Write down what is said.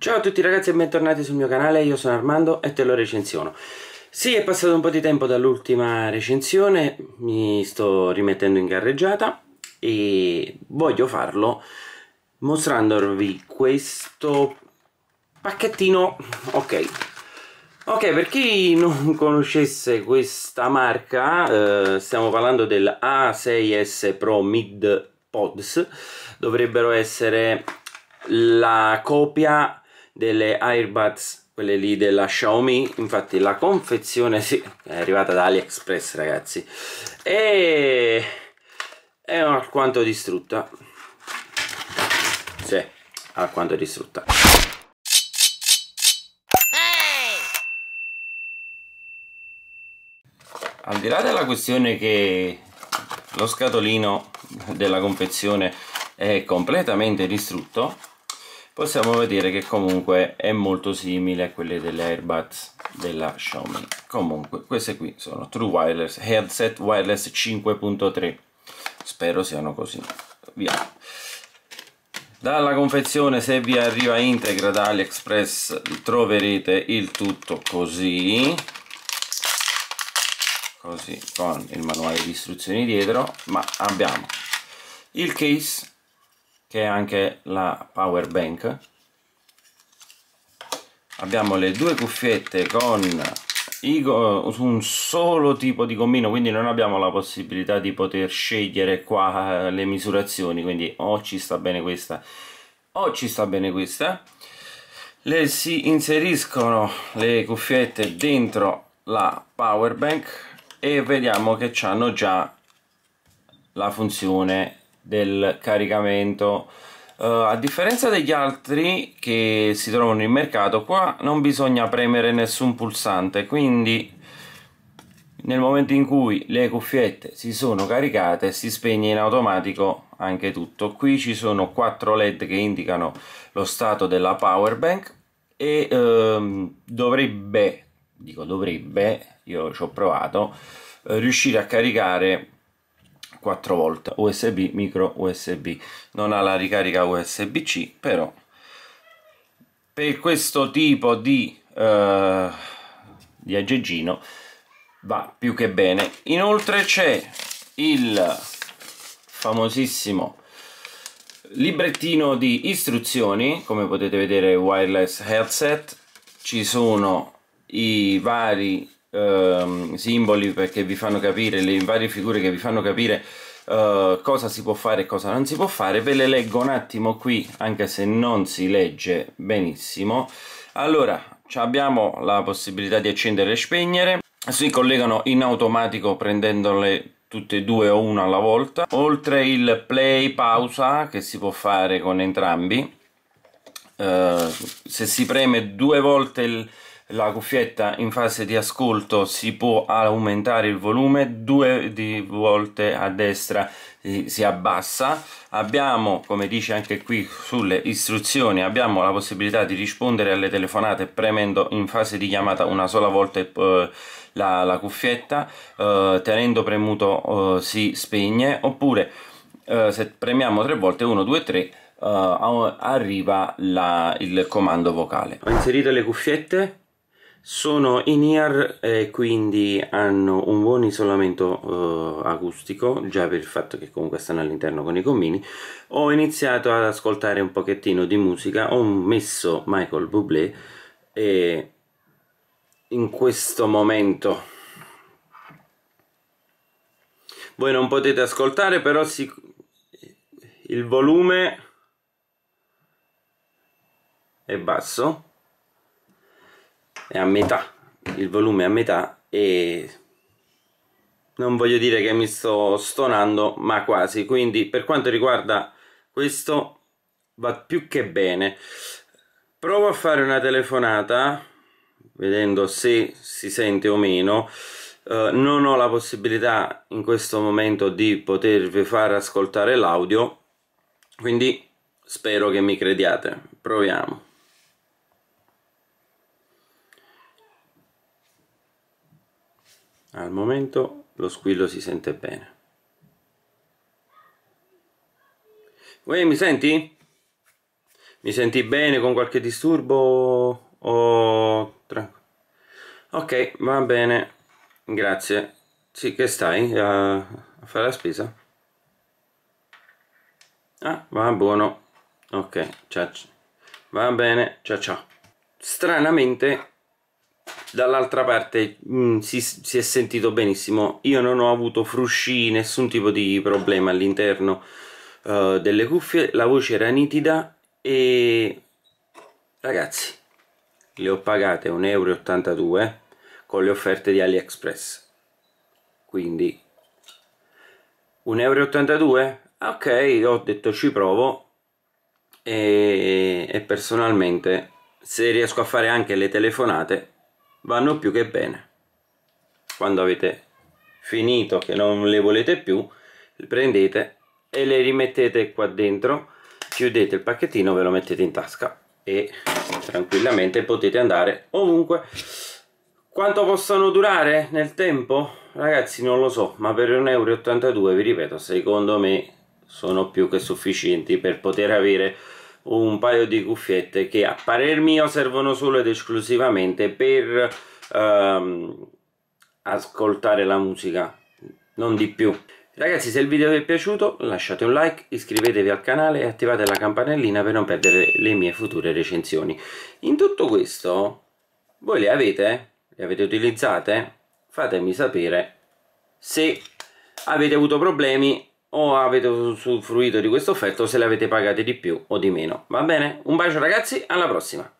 Ciao a tutti ragazzi e bentornati sul mio canale, io sono Armando e te lo recenziono. Sì, è passato un po' di tempo dall'ultima recensione, mi sto rimettendo in carreggiata e voglio farlo mostrandovi questo pacchettino ok Ok, per chi non conoscesse questa marca, eh, stiamo parlando del A6S Pro Mid Pods, dovrebbero essere la copia delle Airbuds, quelle lì della Xiaomi, infatti la confezione sì, è arrivata da AliExpress ragazzi, e è alquanto distrutta, sì, alquanto distrutta. Al di là della questione che lo scatolino della confezione è completamente distrutto, possiamo vedere che comunque è molto simile a quelle delle Airbuds della Xiaomi comunque queste qui sono True Wireless Headset Wireless 5.3 spero siano così via dalla confezione se vi arriva integra da AliExpress troverete il tutto così così con il manuale di istruzioni dietro ma abbiamo il case che è anche la power bank abbiamo le due cuffiette con su un solo tipo di gommino quindi non abbiamo la possibilità di poter scegliere qua eh, le misurazioni quindi o ci sta bene questa o ci sta bene questa le si inseriscono le cuffiette dentro la power bank e vediamo che hanno già la funzione del caricamento uh, a differenza degli altri che si trovano in mercato qua non bisogna premere nessun pulsante quindi nel momento in cui le cuffiette si sono caricate si spegne in automatico anche tutto qui ci sono 4 led che indicano lo stato della power bank e ehm, dovrebbe dico dovrebbe io ci ho provato eh, riuscire a caricare 4V USB micro USB non ha la ricarica USB-C però per questo tipo di, eh, di aggeggino va più che bene inoltre c'è il famosissimo librettino di istruzioni come potete vedere wireless headset ci sono i vari uh, simboli perché vi fanno capire, le varie figure che vi fanno capire uh, cosa si può fare e cosa non si può fare. Ve le leggo un attimo qui, anche se non si legge benissimo. Allora, abbiamo la possibilità di accendere e spegnere. Si collegano in automatico prendendole tutte e due o una alla volta oltre il play pausa che si può fare con entrambi eh, se si preme due volte il, la cuffietta in fase di ascolto si può aumentare il volume due volte a destra si abbassa abbiamo come dice anche qui sulle istruzioni abbiamo la possibilità di rispondere alle telefonate premendo in fase di chiamata una sola volta eh, la, la, cuffietta eh, tenendo premuto eh, si spegne oppure eh, se premiamo tre volte 1 2 3 arriva la, il comando vocale ho inserito le cuffiette sono in-ear e quindi hanno un buon isolamento eh, acustico, già per il fatto che comunque stanno all'interno con i commini. Ho iniziato ad ascoltare un pochettino di musica, ho messo Michael Bublé e in questo momento voi non potete ascoltare però si... il volume è basso è a metà, il volume è a metà e non voglio dire che mi sto stonando ma quasi quindi per quanto riguarda questo va più che bene provo a fare una telefonata vedendo se si sente o meno eh, non ho la possibilità in questo momento di potervi far ascoltare l'audio quindi spero che mi crediate proviamo Al momento lo squillo si sente bene. Uè, mi senti? Mi senti bene con qualche disturbo? O... Ok, va bene. Grazie. Sì, che stai a, a fare la spesa? Ah, va buono. Ok, ciao. Va bene, ciao ciao. Stranamente dall'altra parte mh, mm, si, si, è sentito benissimo io non ho avuto frusci nessun tipo di problema all'interno uh, delle cuffie la voce era nitida e ragazzi le ho pagate 1,82 euro con le offerte di AliExpress quindi 1,82 euro ok ho detto ci provo e, e personalmente se riesco a fare anche le telefonate vanno più che bene quando avete finito che non le volete più le prendete e le rimettete qua dentro chiudete il pacchettino ve lo mettete in tasca e tranquillamente potete andare ovunque quanto possono durare nel tempo? ragazzi non lo so ma per 1,82€ vi ripeto secondo me sono più che sufficienti per poter avere un paio di cuffiette che a parer mio servono solo ed esclusivamente per ehm, ascoltare la musica non di più ragazzi se il video vi è piaciuto lasciate un like iscrivetevi al canale e attivate la campanellina per non perdere le mie future recensioni in tutto questo voi le avete? le avete utilizzate? fatemi sapere se avete avuto problemi o avete usufruito di questa offerta o se le avete pagate di più o di meno. Va bene? Un bacio ragazzi, alla prossima!